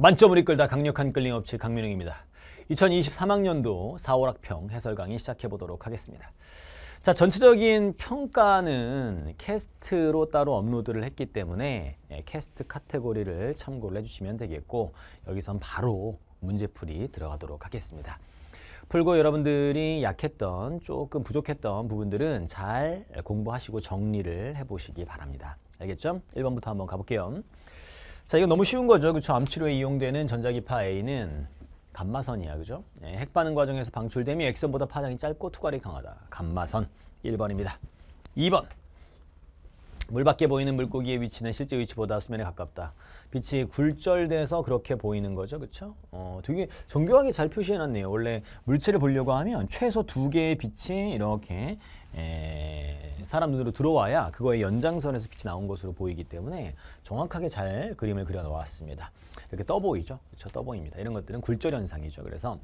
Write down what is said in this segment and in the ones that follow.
만점을 이끌다 강력한 끌림 업체 강민웅입니다. 2023학년도 4월 학평 해설 강의 시작해 보도록 하겠습니다. 자, 전체적인 평가는 캐스트로 따로 업로드를 했기 때문에 예, 캐스트 카테고리를 참고를 해주시면 되겠고 여기선 바로 문제풀이 들어가도록 하겠습니다. 풀고 여러분들이 약했던 조금 부족했던 부분들은 잘 공부하시고 정리를 해보시기 바랍니다. 알겠죠? 1번부터 한번 가볼게요. 자, 이거 너무 쉬운 거죠. 그렇죠? 암치료에 이용되는 전자기파 A는 감마선이야. 그죠? 네, 예, 핵 반응 과정에서 방출됨이 액선보다 파장이 짧고 투과력이 강하다. 감마선 1번입니다. 2번. 물 밖에 보이는 물고기의 위치는 실제 위치보다 수면에 가깝다. 빛이 굴절돼서 그렇게 보이는 거죠. 그렇죠? 어, 되게 정교하게 잘 표시해 놨네요. 원래 물체를 보려고 하면 최소 두 개의 빛이 이렇게 에, 사람 눈으로 들어와야 그거의 연장선에서 빛이 나온 것으로 보이기 때문에 정확하게 잘 그림을 그려 놓았습니다. 이렇게 떠 보이죠? 그렇죠? 떠 보입니다. 이런 것들은 굴절 현상이죠. 그래서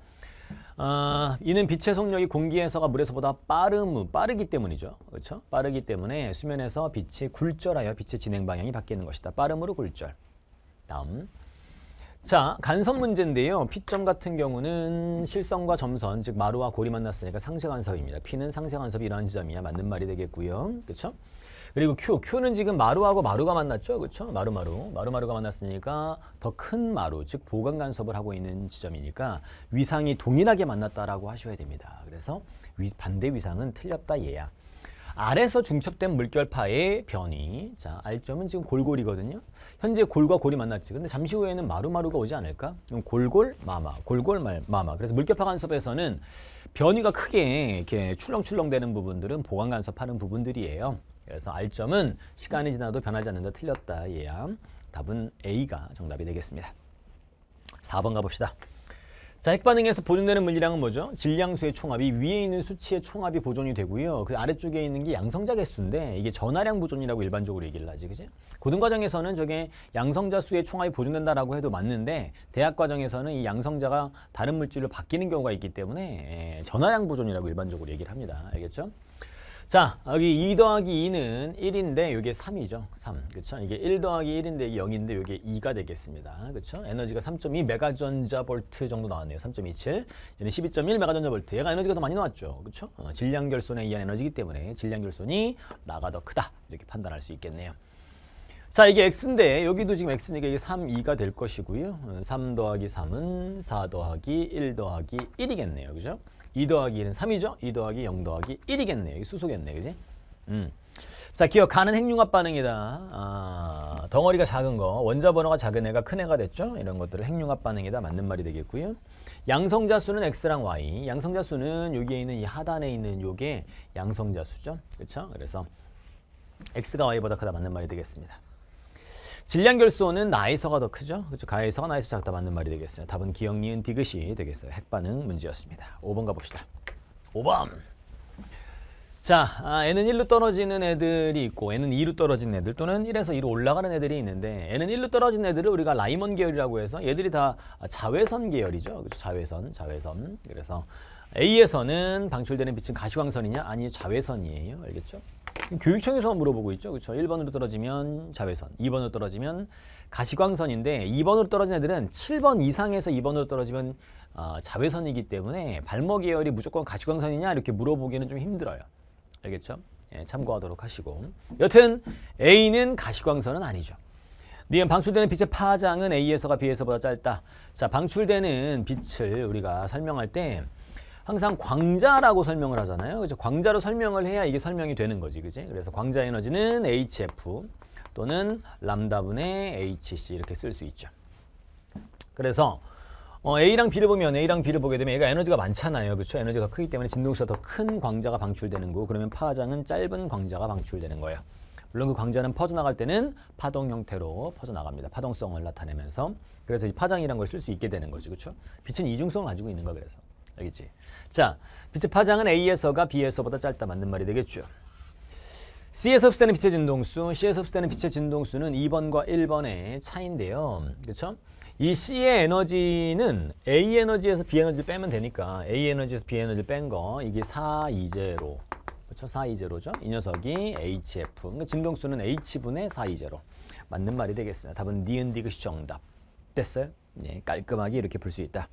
어, 이는 빛의 속력이 공기에서가 물에서보다 빠름, 빠르기 때문이죠. 그렇죠? 빠르기 때문에 수면에서 빛이 굴절하여 빛의 진행 방향이 바뀌는 것이다. 빠름으로 굴절. 다음. 자, 간섭 문제인데요. P점 같은 경우는 실선과 점선, 즉 마루와 골이 만났으니까 상세 간섭입니다. P는 상세 간섭이 일어난 지점이야. 맞는 말이 되겠고요. 그렇죠? 그리고 Q, Q는 지금 마루하고 마루가 만났죠. 그렇죠? 마루마루. 마루마루가 만났으니까 더 큰 마루, 즉 보강 간섭을 하고 있는 지점이니까 위상이 동일하게 만났다라고 하셔야 됩니다. 그래서 위, 반대 위상은 틀렸다 얘야. 알에서 중첩된 물결파의 변이 자알점은 지금 골골이거든요. 현재 골과 골이 만났지. 근데 잠시 후에는 마루마루가 오지 않을까? 그럼 골골 마마, 골골 마마. 그래서 물결파 간섭에서는 변이가 크게 이렇게 출렁출렁되는 부분들은 보강 간섭하는 부분들이에요. 그래서 알점은 시간이 지나도 변하지 않는다 틀렸다. 예암 답은 A가 정답이 되겠습니다. 4번 가봅시다. 자, 핵반응에서 보존되는 물리량은 뭐죠? 질량수의 총합이 위에 있는 수치의 총합이 보존이 되고요. 그 아래쪽에 있는 게 양성자 개수인데 이게 전화량 보존이라고 일반적으로 얘기를 하지, 그지? 고등과정에서는 저게 양성자 수의 총합이 보존된다라고 해도 맞는데 대학과정에서는 이 양성자가 다른 물질로 바뀌는 경우가 있기 때문에 예, 전화량 보존이라고 일반적으로 얘기를 합니다. 알겠죠? 자, 여기 2 더하기 2는 1인데 이게 3이죠. 3. 그렇죠? 이게 1 더하기 1인데 이게 0인데 이게 2가 되겠습니다. 그렇죠? 에너지가 3.2 메가전자 볼트 정도 나왔네요. 3.27. 얘는 12.1 메가전자 볼트. 얘가 에너지가 더 많이 나왔죠. 그렇죠? 어, 질량 결손에 의한 에너지기 이 때문에 질량 결손이 나가 더 크다. 이렇게 판단할 수 있겠네요. 자, 이게 x인데 여기도 지금 x니까 이게 3, 2가 될 것이고요. 3 더하기 3은 4 더하기 1 더하기 1이겠네요. 그죠? 2 더하기 1은 3이죠. 2 더하기 0 더하기 1이겠네요. 수소겠네. 그지? 음. 자, 기억 가는 핵융합 반응이다. 아, 덩어리가 작은 거, 원자 번호가 작은 애가 큰 애가 됐죠. 이런 것들을 핵융합 반응이다. 맞는 말이 되겠고요. 양성자 수는 X랑 Y. 양성자 수는 여기에 있는 이 하단에 있는 요게 양성자 수죠. 그렇죠? 그래서 X가 Y보다 크다. 맞는 말이 되겠습니다. 질량 결소는 나이서가 더 크죠. 그렇죠. 가이서가 나이서 작다 맞는 말이 되겠습니다. 답은 기억, 니은, 디귿이 되겠어요. 핵반응 문제였습니다. 5번 가봅시다. 5번. 자, 아, n은 1로 떨어지는 애들이 있고 n은 2로 떨어진 애들 또는 1에서 2로 올라가는 애들이 있는데 n은 1로 떨어진 애들을 우리가 라이먼 계열이라고 해서 얘들이 다 자외선 계열이죠. 그렇죠? 자외선, 자외선. 그래서 A에서는 방출되는 빛은 가시광선이냐? 아니, 자외선이에요. 알겠죠? 교육청에서 물어보고 있죠. 그렇죠. 1번으로 떨어지면 자외선, 2번으로 떨어지면 가시광선인데 2번으로 떨어진 애들은 7번 이상에서 2번으로 떨어지면 어, 자외선이기 때문에 발목 예열이 무조건 가시광선이냐 이렇게 물어보기는 좀 힘들어요. 알겠죠? 예, 참고하도록 하시고 여튼 A는 가시광선은 아니죠. 니은 네, 방출되는 빛의 파장은 A에서가 B에서보다 짧다. 자, 방출되는 빛을 우리가 설명할 때 항상 광자라고 설명을 하잖아요. 그죠? 광자로 설명을 해야 이게 설명이 되는 거지. 그지? 그래서 광자 에너지는 HF 또는 람다분의 HC 이렇게 쓸 수 있죠. 그래서 어, A랑 B를 보면 A랑 B를 보게 되면 얘가 에너지가 많잖아요. 그렇죠? 에너지가 크기 때문에 진동수가 더 큰 광자가 방출되는 거고 그러면 파장은 짧은 광자가 방출되는 거예요. 물론 그 광자는 퍼져나갈 때는 파동 형태로 퍼져나갑니다. 파동성을 나타내면서 그래서 이 파장이란 걸 쓸 수 있게 되는 거죠. 그렇죠? 빛은 이중성을 가지고 있는 거 그래서. 알기지 자, 빛의 파장은 A에서가 B에서보다 짧다. 맞는 말이 되겠죠. C에서 흡수되는 빛의 진동수, C에서 흡수되는 빛의 진동수는 2번과 1번의 차인데요 그렇죠? 이 C의 에너지는 A 에너지에서 B 에너지를 빼면 되니까 A 에너지에서 B 에너지를 뺀 거 이게 4, 2, 0 그렇죠? 4, 2, 0죠. 이 녀석이 HF. 그러니까 진동수는 H분의 4, 2, 0 맞는 말이 되겠습니다. 답은 니은 디귿이 정답. 됐어요? 네, 깔끔하게 이렇게 풀 수 있다.